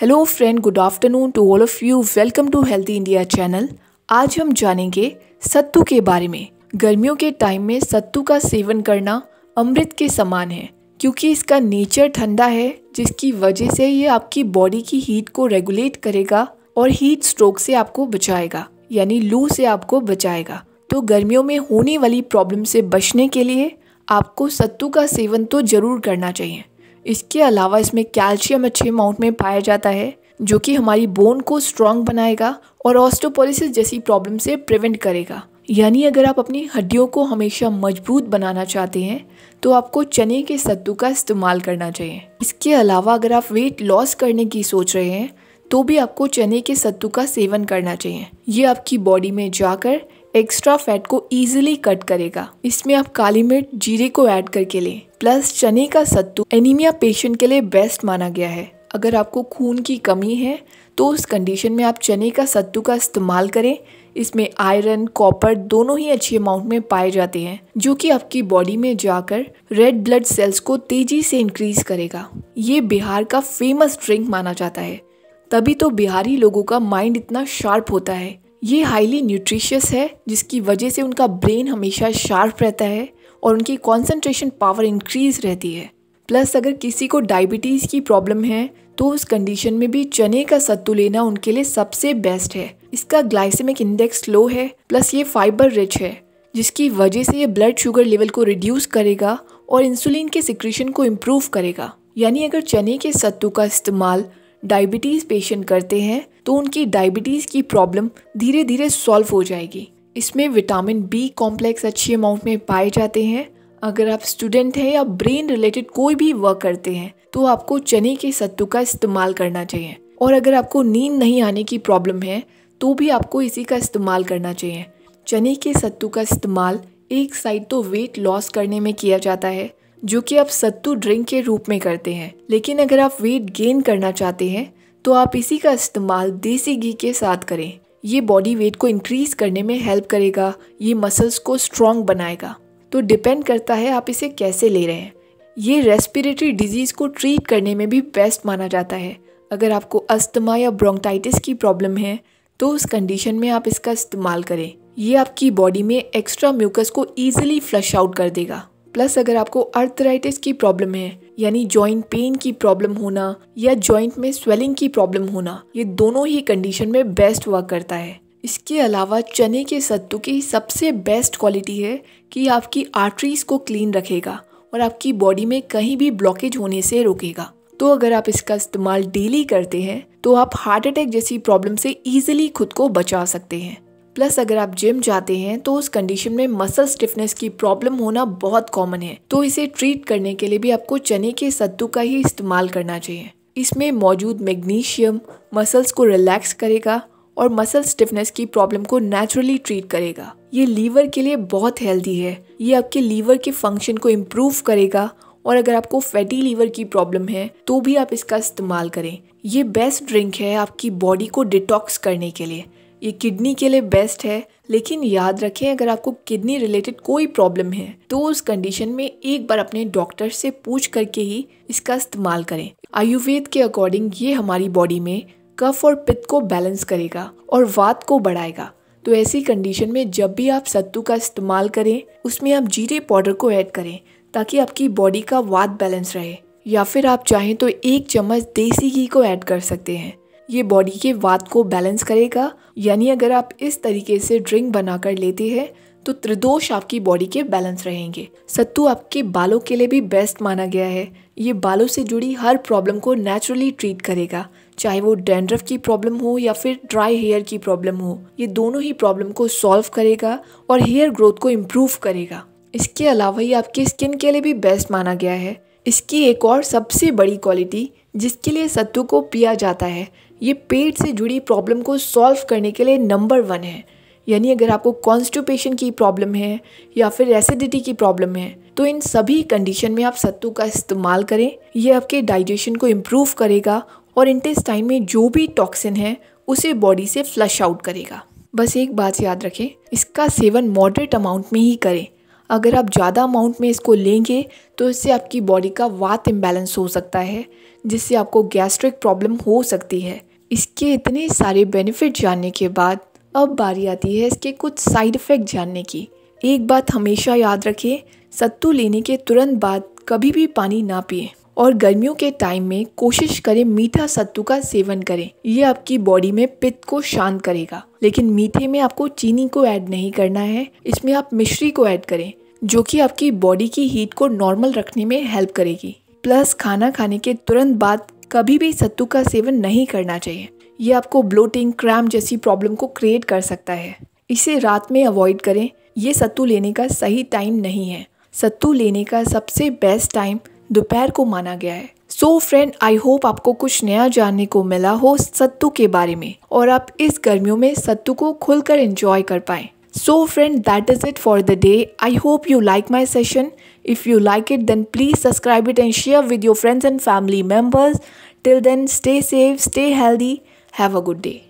Hello friend good afternoon to all of you welcome to healthy India channel आज हम जानेंगे सत्तू के बारे में गर्मियों के टाइम में सत्तू का सेवन करना अमृत के समान है क्योंकि इसका नेचर ठंडा है जिसकी वजह से ये आपकी बॉडी की हीट को रेगुलेट करेगा और हीट स्ट्रोक से आपको बचाएगा यानी लू से आपको बचाएगा तो गर्मियों में होने वाली प्रॉब्लम से बचने के लिए आपको सत्तू का सेवन तो जरूर करना चाहिए इसके अलावा इसमें कैल्शियम अच्छे अमाउंट में पाया जाता है जो कि हमारी बोन को स्ट्रॉन्ग बनाएगा और ऑस्टोपोलिसिस जैसी प्रॉब्लम से प्रिवेंट करेगा यानी अगर आप अपनी हड्डियों को हमेशा मजबूत बनाना चाहते हैं तो आपको चने के सत्तू का इस्तेमाल करना चाहिए इसके अलावा अगर आप वेट लॉस करने की सोच रहे हैं तो भी आपको चने के सत्तू का सेवन करना चाहिए ये आपकी बॉडी में जाकर एक्स्ट्रा फैट को इजीली कट करेगा इसमें आप काली मिर्च जीरे को ऐड करके लें प्लस चने का सत्तू एनीमिया पेशेंट के लिए बेस्ट माना गया है अगर आपको खून की कमी है तो उस कंडीशन में आप चने का सत्तू का इस्तेमाल करें इसमें आयरन कॉपर दोनों ही अच्छी अमाउंट में पाए जाते हैं जो कि आपकी बॉडी में जाकर रेड ब्लड सेल्स को तेजी से इंक्रीज करेगा ये बिहार का फेमस ड्रिंक माना जाता है तभी तो बिहारी लोगों का माइंड इतना शार्प होता है ये हाईली न्यूट्रिशियस है जिसकी वजह से उनका ब्रेन हमेशा शार्प रहता है और उनकी कॉन्सेंट्रेशन पावर इंक्रीज रहती है प्लस अगर किसी को डायबिटीज़ की प्रॉब्लम है तो उस कंडीशन में भी चने का सत्तू लेना उनके लिए सबसे बेस्ट है इसका ग्लाइसेमिक इंडेक्स लो है प्लस ये फाइबर रिच है जिसकी वजह से ये ब्लड शुगर लेवल को रिड्यूस करेगा और इंसुलिन के सिक्रीशन को इम्प्रूव करेगा यानी अगर चने के सत्तू का इस्तेमाल डायबिटीज़ पेशेंट करते हैं तो उनकी डायबिटीज़ की प्रॉब्लम धीरे धीरे सॉल्व हो जाएगी इसमें विटामिन बी कॉम्प्लेक्स अच्छी अमाउंट में पाए जाते हैं अगर आप स्टूडेंट हैं या ब्रेन रिलेटेड कोई भी वर्क करते हैं तो आपको चने के सत्तू का इस्तेमाल करना चाहिए और अगर आपको नींद नहीं आने की प्रॉब्लम है तो भी आपको इसी का इस्तेमाल करना चाहिए चने के सत्तू का इस्तेमाल एक साइड तो वेट लॉस करने में किया जाता है जो कि आप सत्तू ड्रिंक के रूप में करते हैं लेकिन अगर आप वेट गेन करना चाहते हैं तो आप इसी का इस्तेमाल देसी घी के साथ करें ये बॉडी वेट को इंक्रीज़ करने में हेल्प करेगा ये मसल्स को स्ट्रॉन्ग बनाएगा तो डिपेंड करता है आप इसे कैसे ले रहे हैं ये रेस्पिरेटरी डिजीज़ को ट्रीट करने में भी बेस्ट माना जाता है अगर आपको अस्थमा या ब्रोंकाइटिस की प्रॉब्लम है तो उस कंडीशन में आप इसका इस्तेमाल करें ये आपकी बॉडी में एक्स्ट्रा म्यूकस को ईजिली फ्लश आउट कर देगा प्लस अगर आपको अर्थराइटिस की प्रॉब्लम है यानी जॉइंट पेन की प्रॉब्लम होना या जॉइंट में स्वेलिंग की प्रॉब्लम होना ये दोनों ही कंडीशन में बेस्ट वर्क करता है इसके अलावा चने के सत्तू की सबसे बेस्ट क्वालिटी है कि आपकी आर्टरीज को क्लीन रखेगा और आपकी बॉडी में कहीं भी ब्लॉकेज होने से रोकेगा तो अगर आप इसका इस्तेमाल डेली करते हैं तो आप हार्ट अटैक जैसी प्रॉब्लम से ईजिली खुद को बचा सकते हैं प्लस अगर आप जिम जाते हैं तो उस कंडीशन में मसल स्टिफनेस की प्रॉब्लम होना बहुत कॉमन है तो इसे ट्रीट करने के लिए भी आपको चने के सत्तू का ही इस्तेमाल करना चाहिए इसमें मौजूद मैग्नीशियम मसल्स को रिलैक्स करेगा और मसल स्टिफनेस की प्रॉब्लम को नेचुरली ट्रीट करेगा ये लीवर के लिए बहुत हेल्दी है ये आपके लीवर के फंक्शन को इम्प्रूव करेगा और अगर आपको फैटी लीवर की प्रॉब्लम है तो भी आप इसका इस्तेमाल करें ये बेस्ट ड्रिंक है आपकी बॉडी को डिटॉक्स करने के लिए ये किडनी के लिए बेस्ट है लेकिन याद रखें अगर आपको किडनी रिलेटेड कोई प्रॉब्लम है तो उस कंडीशन में एक बार अपने डॉक्टर से पूछ करके ही इसका इस्तेमाल करें आयुर्वेद के अकॉर्डिंग ये हमारी बॉडी में कफ और पित्त को बैलेंस करेगा और वात को बढ़ाएगा तो ऐसी कंडीशन में जब भी आप सत्तू का इस्तेमाल करें उसमें आप जीरे पाउडर को ऐड करें ताकि आपकी बॉडी का वात बैलेंस रहे या फिर आप चाहें तो एक चम्मच देसी घी को ऐड कर सकते हैं ये बॉडी के वात को बैलेंस करेगा यानी अगर आप इस तरीके से ड्रिंक बनाकर लेते हैं तो त्रिदोष आपकी बॉडी के बैलेंस रहेंगे सत्तू आपके बालों के लिए भी बेस्ट माना गया है ये बालों से जुड़ी हर प्रॉब्लम को नेचुरली ट्रीट करेगा चाहे वो डेंड्रफ की प्रॉब्लम हो या फिर ड्राई हेयर की प्रॉब्लम हो ये दोनों ही प्रॉब्लम को सॉल्व करेगा और हेयर ग्रोथ को इम्प्रूव करेगा इसके अलावा ये आपके स्किन के लिए भी बेस्ट माना गया है इसकी एक और सबसे बड़ी क्वालिटी जिसके लिए सत्तू को पिया जाता है ये पेट से जुड़ी प्रॉब्लम को सॉल्व करने के लिए नंबर वन है यानी अगर आपको कॉन्स्टिपेशन की प्रॉब्लम है या फिर एसिडिटी की प्रॉब्लम है तो इन सभी कंडीशन में आप सत्तू का इस्तेमाल करें ये आपके डाइजेशन को इम्प्रूव करेगा और इंटेस्टाइन में जो भी टॉक्सिन है उसे बॉडी से फ्लश आउट करेगा बस एक बात याद रखें इसका सेवन मॉडरेट अमाउंट में ही करें अगर आप ज़्यादा अमाउंट में इसको लेंगे तो इससे आपकी बॉडी का वात इम्बैलेंस हो सकता है जिससे आपको गैस्ट्रिक प्रॉब्लम हो सकती है इसके इतने सारे बेनिफिट जानने के बाद अब बारी आती है इसके कुछ साइड इफ़ेक्ट जानने की एक बात हमेशा याद रखें सत्तू लेने के तुरंत बाद कभी भी पानी ना पिए और गर्मियों के टाइम में कोशिश करें मीठा सत्तू का सेवन करें यह आपकी बॉडी में पित्त को शांत करेगा लेकिन मीठे में आपको चीनी को ऐड नहीं करना है इसमें आप मिश्री को ऐड करें जो कि आपकी बॉडी की हीट को नॉर्मल रखने में हेल्प करेगी प्लस खाना खाने के तुरंत बाद कभी भी सत्तू का सेवन नहीं करना चाहिए ये आपको ब्लोटिंग क्रैम जैसी प्रॉब्लम को क्रिएट कर सकता है इसे रात में अवॉइड करें ये सत्तू लेने का सही टाइम नहीं है सत्तू लेने का सबसे बेस्ट टाइम दोपहर को माना गया है सो फ्रेंड आई होप आपको कुछ नया जानने को मिला हो सत्तू के बारे में और आप इस गर्मियों में सत्तू को खुलकर एंजॉय कर पाएं So friend that is it for the day. I hope you like my session. If you like it then please subscribe it and share with your friends and family members. Till then stay safe, stay healthy, have a good day.